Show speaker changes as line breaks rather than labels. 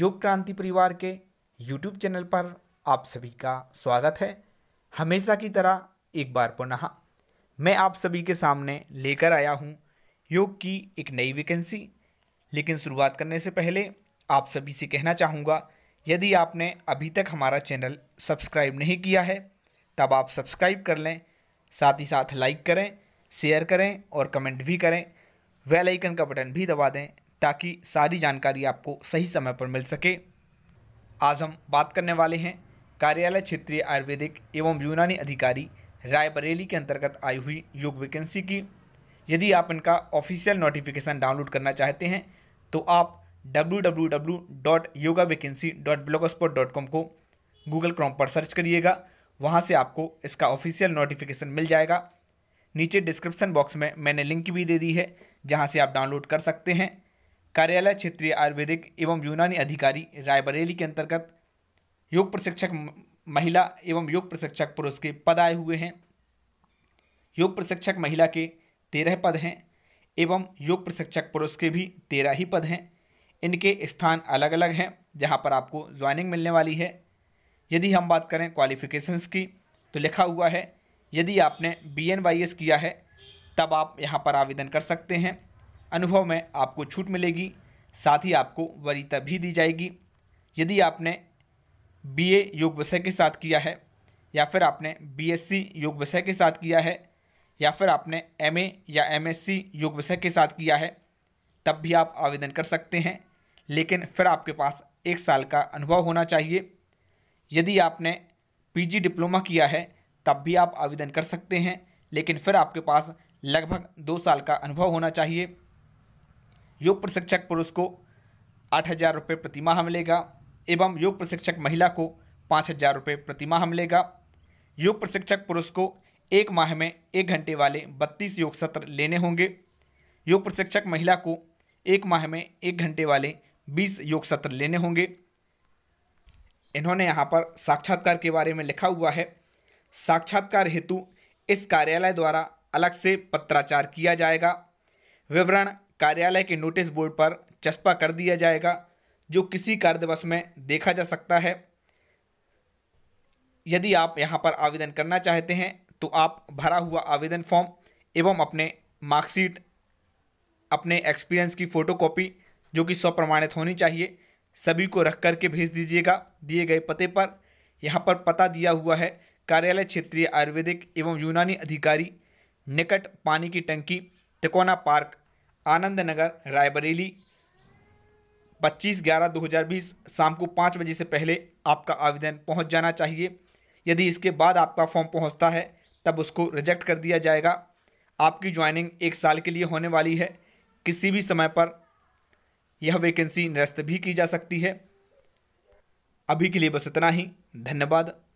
योग क्रांति परिवार के यूट्यूब चैनल पर आप सभी का स्वागत है हमेशा की तरह एक बार पुनः मैं आप सभी के सामने लेकर आया हूं योग की एक नई वैकेंसी लेकिन शुरुआत करने से पहले आप सभी से कहना चाहूँगा यदि आपने अभी तक हमारा चैनल सब्सक्राइब नहीं किया है तब आप सब्सक्राइब कर लें साथ ही साथ लाइक करें शेयर करें और कमेंट भी करें वेल आइकन का बटन भी दबा दें ताकि सारी जानकारी आपको सही समय पर मिल सके आज हम बात करने वाले हैं कार्यालय क्षेत्रीय आयुर्वेदिक एवं यूनानी अधिकारी रायबरेली के अंतर्गत आई हुई योग वैकेंसी की यदि आप इनका ऑफिशियल नोटिफिकेशन डाउनलोड करना चाहते हैं तो आप www.yogavacancy.blogspot.com को गूगल क्रोम पर सर्च करिएगा वहाँ से आपको इसका ऑफिशियल नोटिफिकेशन मिल जाएगा नीचे डिस्क्रिप्शन बॉक्स में मैंने लिंक भी दे दी है जहाँ से आप डाउनलोड कर सकते हैं कार्यालय क्षेत्रीय आयुर्वेदिक एवं यूनानी अधिकारी रायबरेली के अंतर्गत योग प्रशिक्षक महिला एवं योग प्रशिक्षक पुरुष के पद आए हुए हैं योग प्रशिक्षक महिला के तेरह पद हैं एवं योग प्रशिक्षक पुरुष के भी तेरह ही पद हैं इनके स्थान अलग अलग हैं जहां पर आपको ज्वाइनिंग मिलने वाली है यदि हम बात करें क्वालिफ़िकेशंस की तो लिखा हुआ है यदि आपने बी एन वाई एस किया है तब आप यहाँ पर आवेदन कर सकते हैं अनुभव में आपको छूट मिलेगी साथ ही आपको वरीयता भी दी जाएगी यदि आपने बीए योग विषय के साथ किया है या फिर आपने बीएससी योग विषय के साथ किया है या फिर आपने एमए या एमएससी योग विषय के साथ किया है तब भी आप आवेदन कर सकते हैं लेकिन फिर आपके पास एक साल का अनुभव होना चाहिए यदि आपने पीजी डिप्लोमा किया है तब भी आप आवेदन कर सकते हैं लेकिन फिर आपके पास लगभग दो साल का अनुभव होना चाहिए योग प्रशिक्षक पुरुष को आठ हज़ार रुपये प्रतिमाह मिलेगा एवं योग प्रशिक्षक महिला को पाँच हज़ार रुपये प्रतिमाह मिलेगा योग प्रशिक्षक पुरुष को एक माह में एक घंटे वाले बत्तीस योग सत्र लेने होंगे योग प्रशिक्षक महिला को एक माह में एक घंटे वाले बीस योग सत्र लेने होंगे इन्होंने यहाँ पर साक्षात्कार के बारे में लिखा हुआ है साक्षात्कार हेतु इस कार्यालय द्वारा अलग से पत्राचार किया जाएगा विवरण कार्यालय के नोटिस बोर्ड पर चस्पा कर दिया जाएगा जो किसी कार्य दिवस में देखा जा सकता है यदि आप यहाँ पर आवेदन करना चाहते हैं तो आप भरा हुआ आवेदन फॉर्म एवं अपने मार्कशीट अपने एक्सपीरियंस की फ़ोटोकॉपी जो कि स्वप्रमाणित होनी चाहिए सभी को रख कर के भेज दीजिएगा दिए गए पते पर यहाँ पर पता दिया हुआ है कार्यालय क्षेत्रीय आयुर्वेदिक एवं यूनानी अधिकारी निकट पानी की टंकी तिकोना पार्क आनंद नगर रायबरेली पच्चीस ग्यारह दो हज़ार बीस शाम को पाँच बजे से पहले आपका आवेदन पहुंच जाना चाहिए यदि इसके बाद आपका फॉर्म पहुंचता है तब उसको रिजेक्ट कर दिया जाएगा आपकी ज्वाइनिंग एक साल के लिए होने वाली है किसी भी समय पर यह वैकेंसी निरस्त भी की जा सकती है अभी के लिए बस इतना ही धन्यवाद